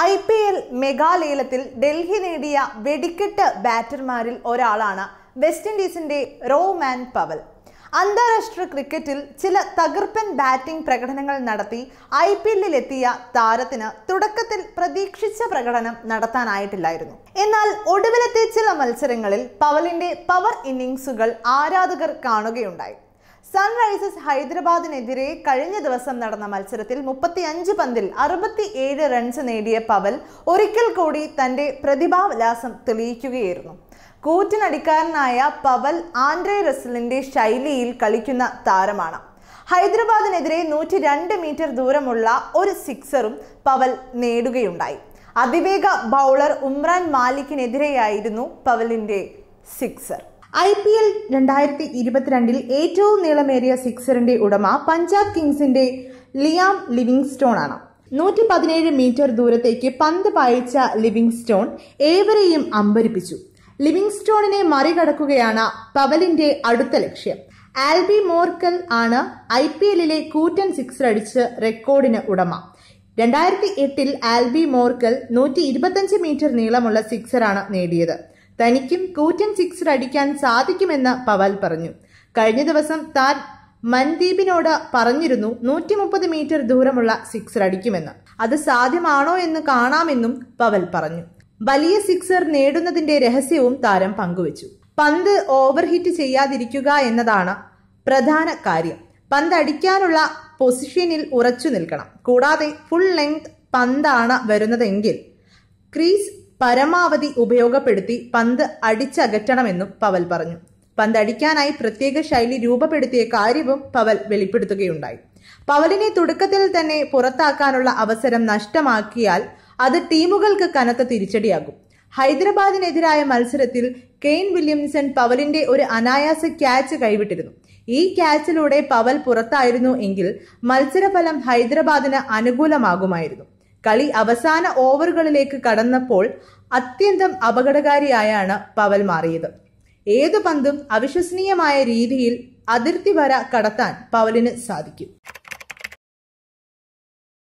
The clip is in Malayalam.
ഐ പി എൽ മെഗാലേലത്തിൽ ഡൽഹി നേടിയ വെടിക്കെട്ട് ബാറ്റർമാരിൽ ഒരാളാണ് വെസ്റ്റ് ഇൻഡീസിന്റെ റോമാൻ പവൽ അന്താരാഷ്ട്ര ക്രിക്കറ്റിൽ ചില തകർപ്പൻ ബാറ്റിംഗ് പ്രകടനങ്ങൾ നടത്തി ഐ പി എല്ലിലെത്തിയ താരത്തിന് തുടക്കത്തിൽ പ്രതീക്ഷിച്ച പ്രകടനം നടത്താനായിട്ടില്ലായിരുന്നു എന്നാൽ ഒടുവിലത്തെ ചില മത്സരങ്ങളിൽ പവലിന്റെ പവർ ഇന്നിങ്സുകൾ ആരാധകർ കാണുകയുണ്ടായി സൺറൈസേഴ്സ് ഹൈദരാബാദിനെതിരെ കഴിഞ്ഞ ദിവസം നടന്ന മത്സരത്തിൽ മുപ്പത്തിയഞ്ച് പന്തിൽ അറുപത്തി ഏഴ് റൺസ് നേടിയ പവൽ ഒരിക്കൽ കൂടി തന്റെ പ്രതിഭാവിലാസം തെളിയിക്കുകയായിരുന്നു കൂറ്റിനടിക്കാരനായ പവൽ ആൻഡ്രേ റസലിൻ്റെ ശൈലിയിൽ കളിക്കുന്ന താരമാണ് ഹൈദരാബാദിനെതിരെ നൂറ്റി രണ്ട് മീറ്റർ ദൂരമുള്ള ഒരു സിക്സറും പവൽ നേടുകയുണ്ടായി അതിവേഗ ബൗളർ ഉമ്രാൻ മാലിക്കിനെതിരെയായിരുന്നു പവലിന്റെ സിക്സർ ഐ പി എൽ രണ്ടായിരത്തി ഇരുപത്തിരണ്ടിൽ ഏറ്റവും നീളമേറിയ സിക്സറിന്റെ ഉടമ പഞ്ചാബ് കിങ്സിന്റെ ലിയാം സ്റ്റോൺ ആണ് നൂറ്റി പതിനേഴ് മീറ്റർ ദൂരത്തേക്ക് പന്ത് പായിച്ച സ്റ്റോൺ ഏവരെയും അമ്പരിപ്പിച്ചു സ്റ്റോണിനെ മറികടക്കുകയാണ് പവലിന്റെ അടുത്ത ലക്ഷ്യം ആൽബി മോർക്കൽ ആണ് ഐ പി എല്ലിലെ കൂറ്റൻ സിക്സർ അടിച്ച് റെക്കോർഡിന് ഉടമ രണ്ടായിരത്തി എട്ടിൽ ആൽബി മോർക്കൽ നൂറ്റി മീറ്റർ നീളമുള്ള സിക്സറാണ് നേടിയത് തനിക്കും കൂറ്റൻ സിക്സർ അടിക്കാൻ സാധിക്കുമെന്ന് പവാൽ പറഞ്ഞു കഴിഞ്ഞ ദിവസം താൻ മൻദീപിനോട് പറഞ്ഞിരുന്നു നൂറ്റി മുപ്പത് മീറ്റർ ദൂരമുള്ള സിക്സർ അടിക്കുമെന്ന് അത് സാധ്യമാണോ എന്ന് കാണാമെന്നും പവൽ പറഞ്ഞു വലിയ സിക്സർ നേടുന്നതിന്റെ രഹസ്യവും താരം പങ്കുവച്ചു പന്ത് ഓവർ ഹിറ്റ് ചെയ്യാതിരിക്കുക എന്നതാണ് പ്രധാന കാര്യം പന്ത് അടിക്കാനുള്ള പൊസിഷനിൽ ഉറച്ചു നിൽക്കണം കൂടാതെ ഫുൾ ലെങ്ത് പന്താണ് വരുന്നതെങ്കിൽ ക്രീസ് പരമാവധി ഉപയോഗപ്പെടുത്തി പന്ത് അടിച്ചകറ്റണമെന്നും പവൽ പറഞ്ഞു പന്തടിക്കാനായി പ്രത്യേക ശൈലി രൂപപ്പെടുത്തിയ കാര്യവും പവൽ വെളിപ്പെടുത്തുകയുണ്ടായി പവലിനെ തുടക്കത്തിൽ തന്നെ പുറത്താക്കാനുള്ള അവസരം നഷ്ടമാക്കിയാൽ അത് ടീമുകൾക്ക് കനത്ത തിരിച്ചടിയാകും ഹൈദരാബാദിനെതിരായ മത്സരത്തിൽ കെയ്ൻ വില്യംസൺ പവലിന്റെ ഒരു അനായാസ ക്യാച്ച് കൈവിട്ടിരുന്നു ഈ ക്യാച്ചിലൂടെ പവൽ പുറത്തായിരുന്നു എങ്കിൽ മത്സരഫലം ഹൈദരാബാദിന് അനുകൂലമാകുമായിരുന്നു കളി അവസാന ഓവറുകളിലേക്ക് കടന്നപ്പോൾ അത്യന്തം അപകടകാരിയായാണ് പവൽ മാറിയത് ഏതു പന്തും അവിശ്വസനീയമായ രീതിയിൽ അതിർത്തി വര കടത്താൻ പവലിന് സാധിക്കും